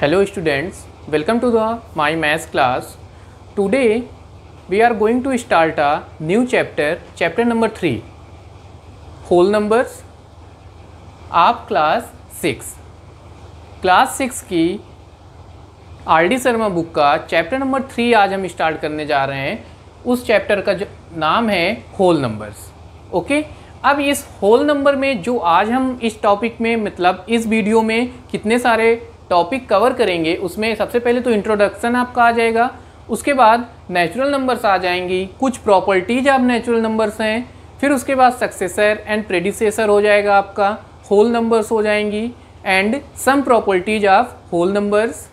hello students welcome to the my maths class today we are going to start a new chapter chapter number three whole numbers आप class six class six की R D Sharma book का chapter number three आज हम start करने जा रहे हैं उस चैप्टर का जो नाम है होल नंबर्स ओके अब इस होल नंबर में जो आज हम इस टॉपिक में मतलब इस वीडियो में कितने सारे टॉपिक कवर करेंगे उसमें सबसे पहले तो इंट्रोडक्शन आपका आ जाएगा उसके बाद नेचुरल नंबर्स आ जाएंगी कुछ प्रॉपर्टीज आप नेचुरल नंबर्स हैं फिर उसके बाद सक्सेसर एंड प्रेडिसेसर हो जाएगा आपका होल नंबर्स हो जाएंगी and some properties of whole numbers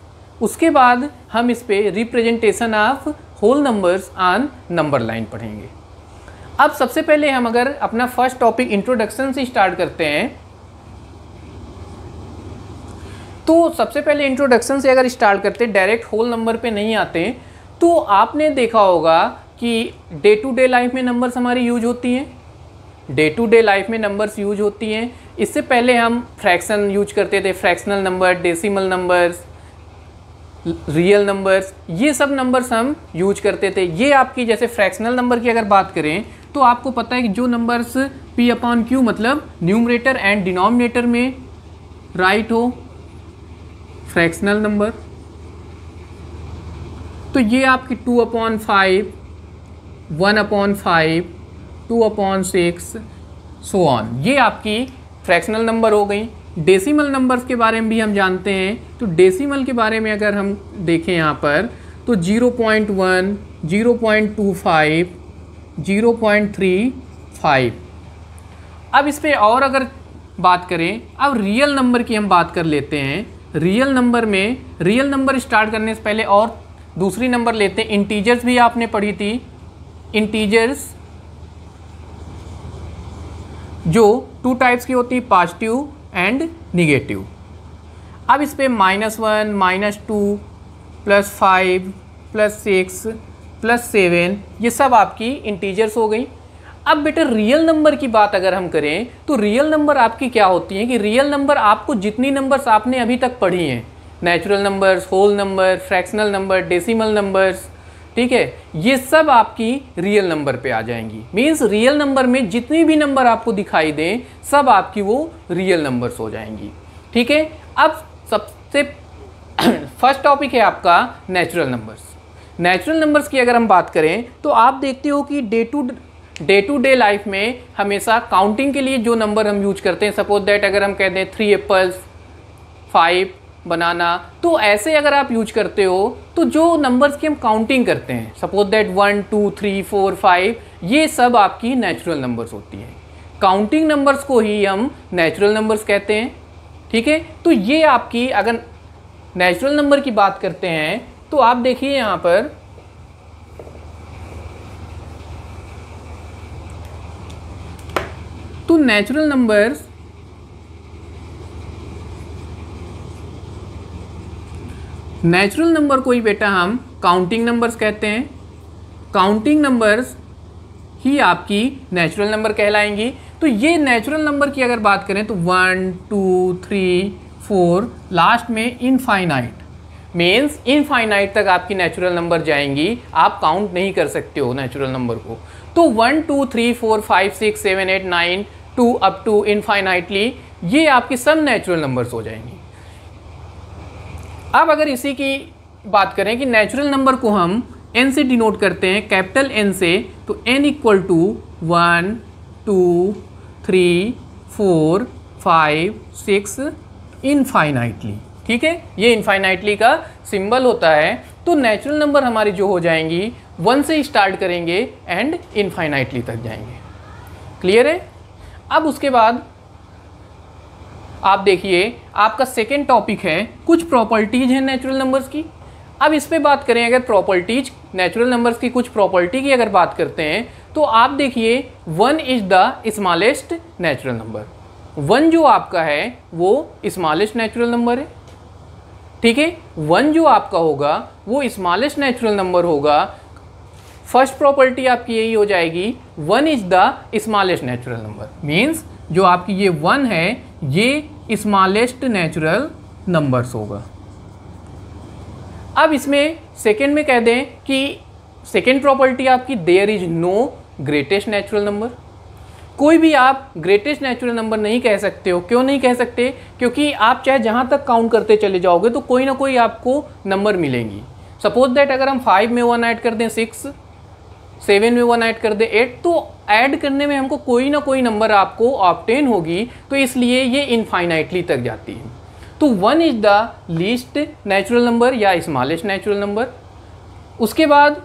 उसके बाद हम इस पर representation of whole numbers on number line पढ़ेंगे अब सबसे पहले हम अगर अपना फर्स्ट टॉपिक इंट्रोडक्शन से स्टार्ट करते हैं तो सबसे पहले इंट्रोडक्शन से अगर स्टार्ट करते डायरेक्ट होल नंबर पे नहीं आते तो आपने देखा होगा कि डे टू डे लाइफ में नंबर्स हमारी यूज होती हैं डे टू डे लाइफ में नंबर्स यूज होती हैं इससे पहले हम फ्रैक्शन यूज करते थे fractional number decimal numbers real numbers ये सब नंबर्स हम यूज करते थे ये आपकी जैसे फ्रैक्शनल नंबर की अगर बात करें तो आपको पता है कि जो नंबर्स पी अपॉन क्यू मतलब न्यूमरेटर एंड डिनोमिनेटर में राइट right हो फ्रैक्शनल नंबर तो ये आपकी two upon five one upon five two upon six so on ये आपकी फ्रैक्शनल नंबर हो गई डेसिमल नंबर्स के बारे में भी हम जानते हैं तो डेसिमल के बारे में अगर हम देखें यहाँ पर तो zero point one zero point two five zero point three five अब इस पर और अगर बात करें अब रियल नंबर की हम बात कर लेते हैं रियल नंबर में रियल नंबर स्टार्ट करने से पहले और दूसरी नंबर लेते हैं इंटीजर्स भी आपने पढ़ी थी इंटीजर्स जो टू टाइप्स की होती है पॉजिटिव एंड निगेटिव अब इस पर minus one minus two plus five plus six plus seven ये सब आपकी इंटीजर्स हो गई अब बेटा रियल नंबर की बात अगर हम करें तो रियल नंबर आपकी क्या होती है कि रियल नंबर आपको जितनी नंबर्स आपने अभी तक पढ़ी हैं natural numbers whole number fractional number decimal numbers ठीक है ये सब आपकी रियल नंबर पे आ जाएंगी मीन्स रियल नंबर में जितनी भी नंबर आपको दिखाई दें सब आपकी वो रियल नंबर्स हो जाएंगी ठीक है अब सबसे फर्स्ट टॉपिक है आपका नेचुरल नंबर्स नेचुरल नंबर्स की अगर हम बात करें तो आप देखते हो कि day to day to day life में हमेशा काउंटिंग के लिए जो नंबर हम यूज करते हैं सपोज दैट अगर हम कह दें थ्री एप्पल्स फाइव बनाना तो ऐसे अगर आप यूज करते हो तो जो नंबर्स की हम काउंटिंग करते हैं suppose that one two three four five ये सब आपकी नेचुरल नंबर्स होती हैं काउंटिंग नंबर्स को ही हम नेचुरल नंबर्स कहते हैं ठीक है तो ये आपकी अगर नेचुरल नंबर की बात करते हैं तो आप देखिए यहाँ पर तो नेचुरल नंबर्स नेचुरल नंबर को ही बेटा हम काउंटिंग नंबर्स कहते हैं काउंटिंग नंबर्स ही आपकी नेचुरल नंबर कहलाएंगी तो ये नेचुरल नंबर की अगर बात करें तो one two three four last में इनफाइनाइट मीन्स इनफाइनाइट तक आपकी नेचुरल नंबर जाएंगी आप काउंट नहीं कर सकते हो नेचुरल नंबर को तो one two three four five six seven eight nine to up to infinitely ये आपकी सब नेचुरल नंबर्स हो जाएंगी अब अगर इसी की बात करें कि नेचुरल नंबर को हम एन से डिनोट करते हैं कैपिटल एन से तो N equal to one two three four five six infinitely ठीक है ये इनफाइनाइटली का सिंबल होता है तो नेचुरल नंबर हमारी जो हो जाएंगी वन से स्टार्ट करेंगे एंड इनफाइनाइटली तक जाएंगे क्लियर है अब उसके बाद आप देखिए आपका सेकेंड टॉपिक है कुछ प्रॉपर्टीज़ हैं नेचुरल नंबर्स की अब इस पर बात करें अगर प्रॉपर्टीज नेचुरल नंबर्स की कुछ प्रॉपर्टी की अगर बात करते हैं तो आप देखिए one is the smallest natural number one जो आपका है वो स्मॉलेस्ट नेचुरल नंबर है ठीक है वन जो आपका होगा वो स्मॉलेस्ट नेचुरल नंबर होगा फर्स्ट प्रॉपर्टी आपकी यही हो जाएगी one is the smallest natural number means जो आपकी ये वन है ये स्मॉलेस्ट नेचुरल नंबर्स होगा अब इसमें सेकेंड में कह दें कि सेकेंड प्रॉपर्टी आपकी there is no greatest natural number कोई भी आप ग्रेटेस्ट नेचुरल नंबर नहीं कह सकते हो क्यों नहीं कह सकते क्योंकि आप चाहे जहाँ तक काउंट करते चले जाओगे तो कोई ना कोई आपको नंबर मिलेंगी सपोज दैट अगर हम फाइव में वन ऐड कर दें सिक्स सेवन में वन ऐड कर दें एट तो ऐड करने में हमको कोई ना कोई नंबर आपको ऑप्टेन होगी तो इसलिए ये इनफाइनाइटली तक जाती है तो one is the least natural number या स्मॉलेस्ट नेचुरल नंबर उसके बाद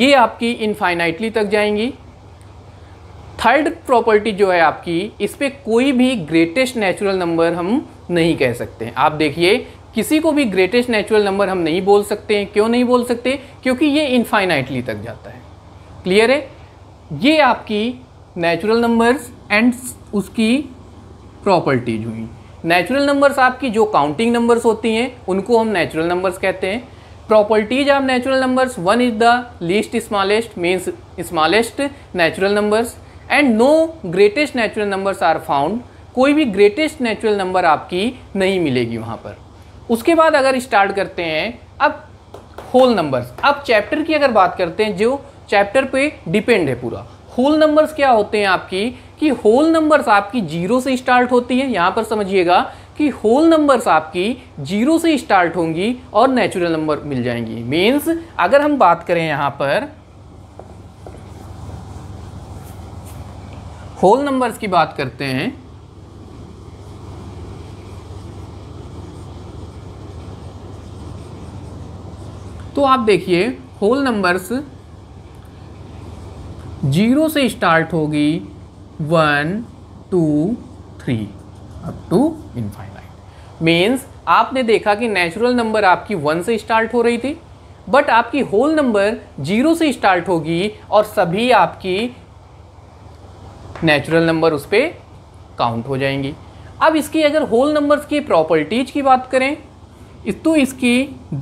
ये आपकी इनफाइनाइटली तक जाएंगी थर्ड प्रॉपर्टी जो है आपकी इस पर कोई भी ग्रेटेस्ट नेचुरल नंबर हम नहीं कह सकते आप देखिए किसी को भी ग्रेटेस्ट नेचुरल नंबर हम नहीं बोल सकते हैं क्यों नहीं बोल सकते क्योंकि ये इनफाइनाइटली तक जाता है क्लियर है ये आपकी नेचुरल नंबर्स एंड उसकी प्रॉपर्टीज हुई नेचुरल नंबर्स आपकी जो काउंटिंग नंबर्स होती हैं उनको हम नेचुरल नंबर्स कहते हैं properties of natural numbers one is the least smallest means smallest natural numbers and no greatest natural numbers are found कोई भी ग्रेटेस्ट नेचुरल नंबर आपकी नहीं मिलेगी वहाँ पर उसके बाद अगर स्टार्ट करते हैं अब होल नंबर्स अब चैप्टर की अगर बात करते हैं जो चैप्टर पे डिपेंड है पूरा होल नंबर्स क्या होते हैं आपकी कि होल नंबर्स आपकी जीरो से स्टार्ट होती है यहाँ पर समझिएगा कि होल नंबर्स आपकी जीरो से स्टार्ट होंगी और नेचुरल नंबर मिल जाएंगी मीन्स अगर हम बात करें यहाँ पर होल नंबर्स की बात करते हैं तो आप देखिए होल नंबर्स जीरो से स्टार्ट होगी one two three up to infinite means आपने देखा कि नेचुरल नंबर आपकी वन से स्टार्ट हो रही थी बट आपकी होल नंबर जीरो से स्टार्ट होगी और सभी आपकी नेचुरल नंबर उस पर काउंट हो जाएंगी अब इसकी अगर होल नंबर्स की प्रॉपर्टीज़ की बात करें इस तो इसकी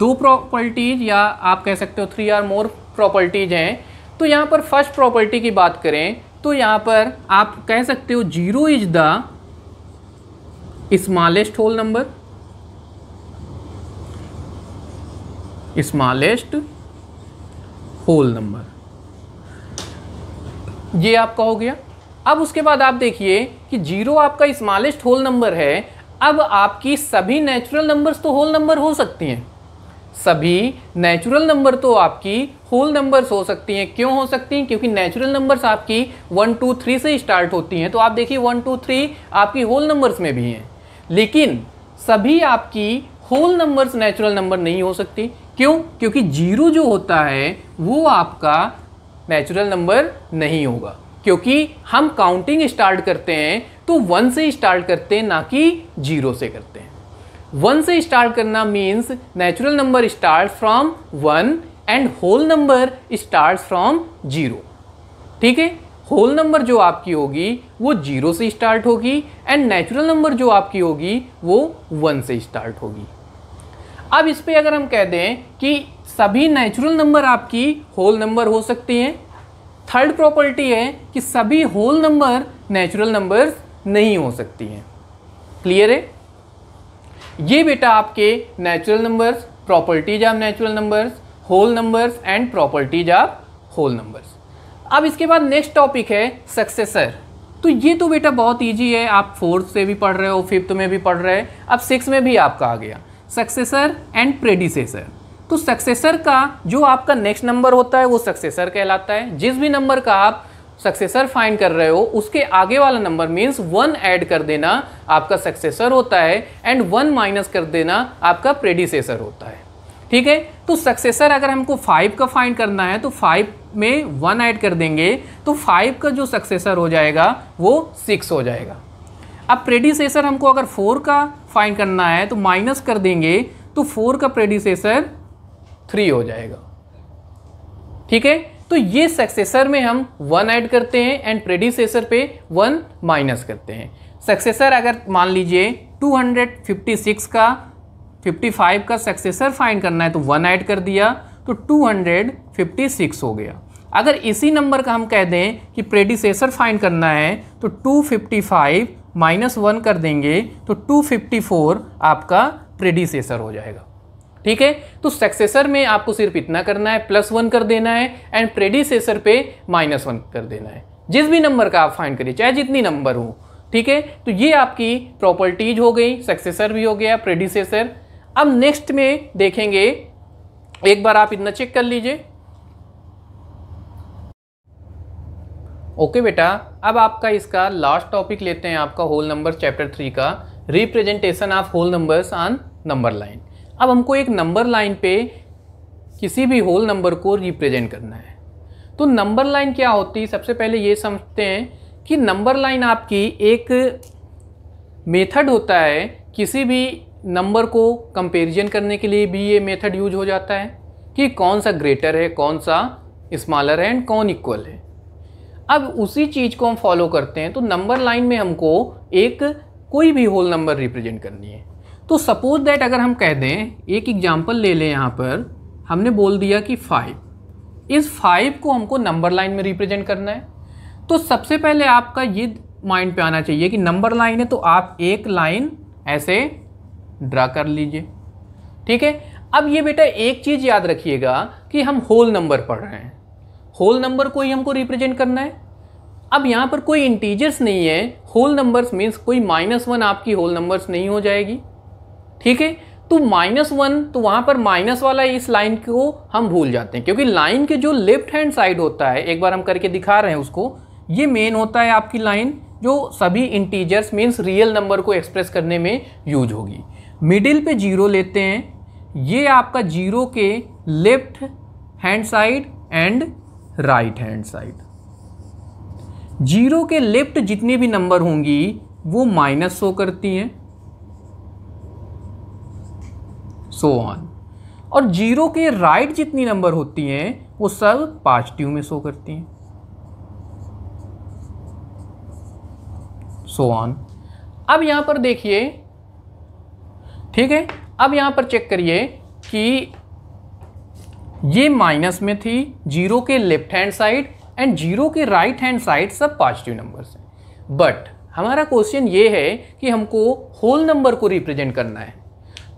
दो प्रॉपर्टीज़ या आप कह सकते हो थ्री आर मोर प्रॉपर्टीज़ हैं तो यहाँ पर फर्स्ट प्रॉपर्टी की बात करें तो यहाँ पर आप कह सकते हो zero is the smallest whole number smallest whole number ये आपका हो गया अब उसके बाद आप देखिए कि जीरो आपका स्मॉलेस्ट होल नंबर है अब आपकी सभी नेचुरल नंबर्स तो होल नंबर हो सकती हैं सभी नेचुरल नंबर तो आपकी होल नंबर्स हो सकती हैं क्यों हो सकती हैं क्योंकि नेचुरल नंबर्स आपकी वन टू थ्री से स्टार्ट होती हैं तो आप देखिए वन टू थ्री आपकी होल नंबर्स में भी हैं लेकिन सभी आपकी होल नंबर्स नेचुरल नंबर नहीं हो सकती क्यों क्योंकि जीरो जो होता है वो आपका नेचुरल नंबर नहीं होगा क्योंकि हम काउंटिंग स्टार्ट करते हैं तो वन से स्टार्ट करते हैं ना कि जीरो से करते हैं वन से स्टार्ट करना means natural number start from one and whole number start from zero ठीक है होल नंबर जो आपकी होगी वो जीरो से स्टार्ट होगी एंड नेचुरल नंबर जो आपकी होगी वो वन से स्टार्ट होगी अब इस पर अगर हम कह दें कि सभी नेचुरल नंबर आपकी होल नंबर हो सकती हैं थर्ड प्रॉपर्टी है कि सभी होल नंबर नेचुरल नंबर्स नहीं हो सकती हैं क्लियर है ये बेटा आपके natural numbers properties of natural numbers whole numbers and properties of whole numbers अब इसके बाद नेक्स्ट टॉपिक है सक्सेसर तो ये तो बेटा बहुत ईजी है आप फोर्थ से भी पढ़ रहे हो फिफ्थ में भी पढ़ रहे हैं अब सिक्स में भी आपका आ गया सक्सेसर एंड प्रेडिसेसर तो सक्सेसर का जो आपका नेक्स्ट नंबर होता है वो सक्सेसर कहलाता है जिस भी नंबर का आप सक्सेसर फाइंड कर रहे हो उसके आगे वाला नंबर मीन्स वन ऐड कर देना आपका सक्सेसर होता है एंड वन माइनस कर देना आपका प्रेडिसेसर होता है ठीक है तो सक्सेसर अगर हमको फाइव का फाइंड करना है तो फाइव में वन ऐड कर देंगे तो फाइव का जो सक्सेसर हो जाएगा वो सिक्स हो जाएगा अब प्रेडिसेसर हमको अगर फोर का फाइंड करना है तो माइनस कर देंगे तो फोर का प्रेडिसेसर थ्री हो जाएगा ठीक है तो ये सक्सेसर में हम वन ऐड करते हैं एंड प्रेडिसेसर पे वन माइनस करते हैं सक्सेसर अगर मान लीजिए 256 का 55 का सक्सेसर फाइंड करना है तो वन ऐड कर दिया तो 256 हो गया अगर इसी नंबर का हम कह दें कि प्रेडिसेसर फाइंड करना है तो 255 माइनस वन कर देंगे तो 254 आपका प्रेडिसेसर हो जाएगा ठीक है तो सक्सेसर में आपको सिर्फ इतना करना है प्लस वन कर देना है एंड प्रेडिसेसर पे माइनस वन कर देना है जिस भी नंबर का आप फाइंड करिए चाहे जितनी नंबर हो ठीक है तो ये आपकी प्रॉपर्टीज हो गई सक्सेसर भी हो गया प्रेडिसेसर अब नेक्स्ट में देखेंगे एक बार आप इतना चेक कर लीजिए ओके बेटा अब आपका इसका लास्ट टॉपिक लेते हैं आपका होल नंबर चैप्टर थ्री का representation of whole numbers on number line अब हमको एक नंबर लाइन पे किसी भी होल नंबर को रिप्रेजेंट करना है तो नंबर लाइन क्या होती है सबसे पहले ये समझते हैं कि नंबर लाइन आपकी एक मेथड होता है किसी भी नंबर को कंपेरिजन करने के लिए भी ये मेथड यूज हो जाता है कि कौन सा ग्रेटर है कौन सा स्मॉलर है एंड कौन इक्वल है अब उसी चीज़ को हम फॉलो करते हैं तो नंबर लाइन में हमको एक कोई भी होल नंबर रिप्रेजेंट करनी है तो सपोज दैट अगर हम कह दें एक एग्जाम्पल ले लें यहाँ पर हमने बोल दिया कि फाइव इस फाइव को हमको नंबर लाइन में रिप्रेजेंट करना है तो सबसे पहले आपका ये माइंड पे आना चाहिए कि नंबर लाइन है तो आप एक लाइन ऐसे ड्रा कर लीजिए ठीक है अब ये बेटा एक चीज़ याद रखिएगा कि हम होल नंबर पढ़ रहे हैं होल नंबर को ही हमको रिप्रेजेंट करना है अब यहाँ पर कोई इंटीजर्स नहीं है होल नंबर्स मीन्स कोई माइनस वन आपकी होल नंबर्स नहीं हो जाएगी ठीक है तो माइनस वन तो वहाँ पर माइनस वाला इस लाइन को हम भूल जाते हैं क्योंकि लाइन के जो लेफ्ट हैंड साइड होता है एक बार हम करके दिखा रहे हैं उसको ये मेन होता है आपकी लाइन जो सभी इंटीजर्स मीन्स रियल नंबर को एक्सप्रेस करने में यूज होगी मिडिल पे जीरो लेते हैं ये आपका जीरो के left hand side and right hand side zero के लेफ्ट जितने भी नंबर होंगी वो माइनस शो करती हैं सो ऑन और जीरो के राइट जितनी नंबर होती हैं वो सब पॉजिटिव में शो करती हैं सो ऑन अब यहां पर देखिए ठीक है अब यहां पर चेक करिए कि ये माइनस में थी जीरो के left hand side and zero के राइट हैंड साइड सब पॉजिटिव नंबर्स हैं बट हमारा क्वेश्चन ये है कि हमको होल नंबर को रिप्रेजेंट करना है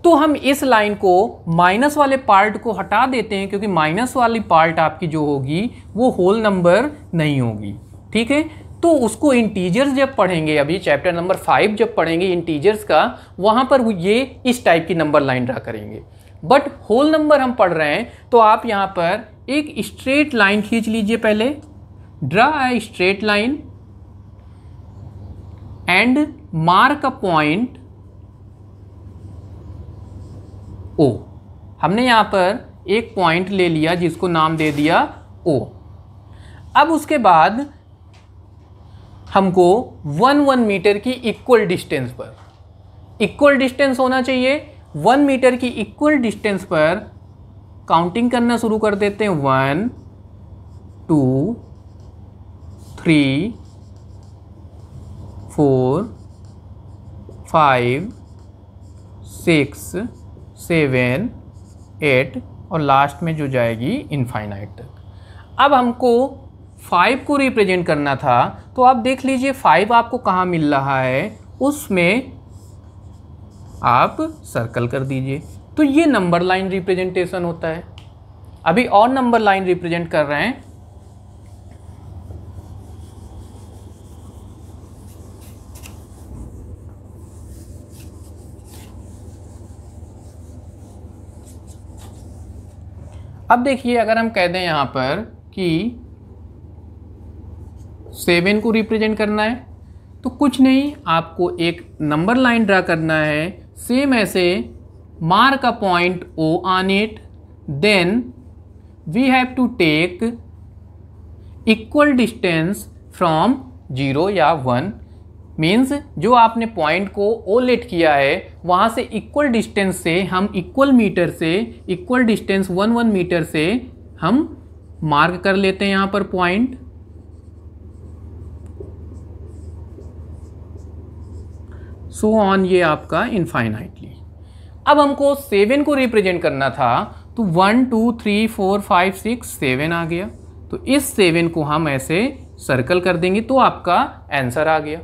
तो हम इस लाइन को माइनस वाले पार्ट को हटा देते हैं क्योंकि माइनस वाली पार्ट आपकी जो होगी वो होल नंबर नहीं होगी ठीक है तो उसको इंटीजर्स जब पढ़ेंगे अभी चैप्टर नंबर फाइव जब पढ़ेंगे इंटीजर्स का वहाँ पर ये इस टाइप की नंबर लाइन ड्रा करेंगे बट होल नंबर हम पढ़ रहे हैं तो आप यहाँ पर एक स्ट्रेट लाइन खींच लीजिए पहले draw a straight line and mark a point O हमने यहाँ पर एक पॉइंट ले लिया जिसको नाम दे दिया ओ अब उसके बाद हमको वन वन मीटर की इक्वल डिस्टेंस पर इक्वल डिस्टेंस होना चाहिए वन मीटर की इक्वल डिस्टेंस पर काउंटिंग करना शुरू कर देते हैं one two three four five six seven eight और लास्ट में जो जाएगी इनफाइनाइट तक अब हमको फाइव को रिप्रेजेंट करना था तो आप देख लीजिए फाइव आपको कहाँ मिल रहा है उसमें आप सर्कल कर दीजिए तो ये नंबर लाइन रिप्रेजेंटेशन होता है अभी और नंबर लाइन रिप्रेजेंट कर रहे हैं अब देखिए अगर हम कह दें यहाँ पर कि सेवन को रिप्रेजेंट करना है तो कुछ नहीं आपको एक नंबर लाइन ड्रा करना है सेम ऐसे mark a point O on it then we have to take equal distance from zero या वन मीन्स जो आपने पॉइंट को ओलेट किया है वहाँ से इक्वल डिस्टेंस से हम इक्वल मीटर से equal distance one one metre से हम मार्क कर लेते हैं यहाँ पर पॉइंट सो ऑन ये आपका इनफाइनाइटली अब हमको सेवन को रिप्रेजेंट करना था तो one two three four five six seven आ गया तो इस सेवन को हम ऐसे सर्कल कर देंगे तो आपका आंसर आ गया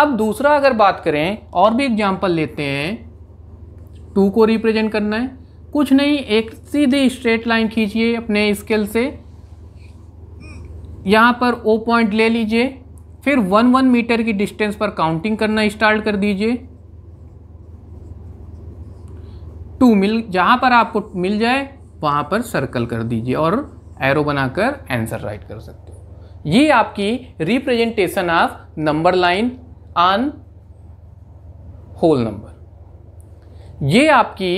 अब दूसरा अगर बात करें और भी एग्जाम्पल लेते हैं टू को रिप्रेजेंट करना है कुछ नहीं एक सीधी स्ट्रेट लाइन खींचिए अपने स्केल से यहाँ पर ओ पॉइंट ले लीजिए फिर वन वन मीटर की डिस्टेंस पर काउंटिंग करना स्टार्ट कर दीजिए टू मिल जहाँ पर आपको मिल जाए वहाँ पर सर्कल कर दीजिए और एरो बनाकर आंसर राइट कर सकते हो ये आपकी representation of number line on whole number ये आपकी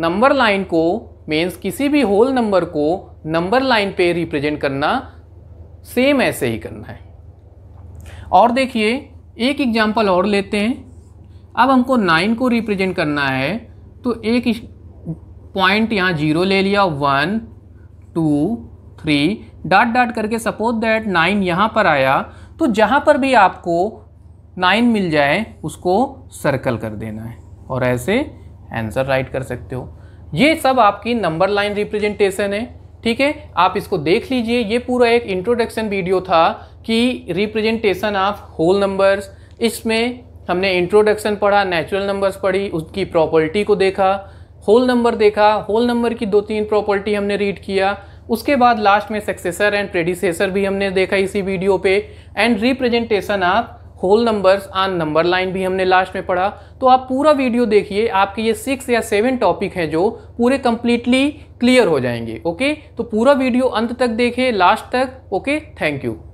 नंबर लाइन को मीन्स किसी भी होल नंबर को नंबर लाइन पे रिप्रेजेंट करना सेम ऐसे ही करना है और देखिए एक एग्जांपल और लेते हैं अब हमको नाइन को रिप्रेजेंट करना है तो एक पॉइंट यहाँ जीरो ले लिया one two three dot dot करके सपोज दैट नाइन यहाँ पर आया तो जहाँ पर भी आपको नाइन मिल जाए उसको सर्कल कर देना है और ऐसे आंसर राइट कर सकते हो ये सब आपकी नंबर लाइन रिप्रेजेंटेशन है ठीक है आप इसको देख लीजिए ये पूरा एक इंट्रोडक्शन वीडियो था कि रिप्रेजेंटेशन ऑफ होल नंबर्स इसमें हमने इंट्रोडक्शन पढ़ा नेचुरल नंबर्स पढ़ी उसकी प्रॉपर्टी को देखा होल नंबर देखा होल नंबर की दो तीन प्रॉपर्टी हमने रीड किया उसके बाद लास्ट में सक्सेसर एंड प्रेडिसेसर भी हमने देखा इसी वीडियो पे and representation of whole numbers on number line भी हमने लास्ट में पढ़ा तो आप पूरा वीडियो देखिए आपके ये सिक्स या सेवन टॉपिक हैं जो पूरे कंप्लीटली क्लियर हो जाएंगे ओके तो पूरा वीडियो अंत तक देखें लास्ट तक ओके थैंक यू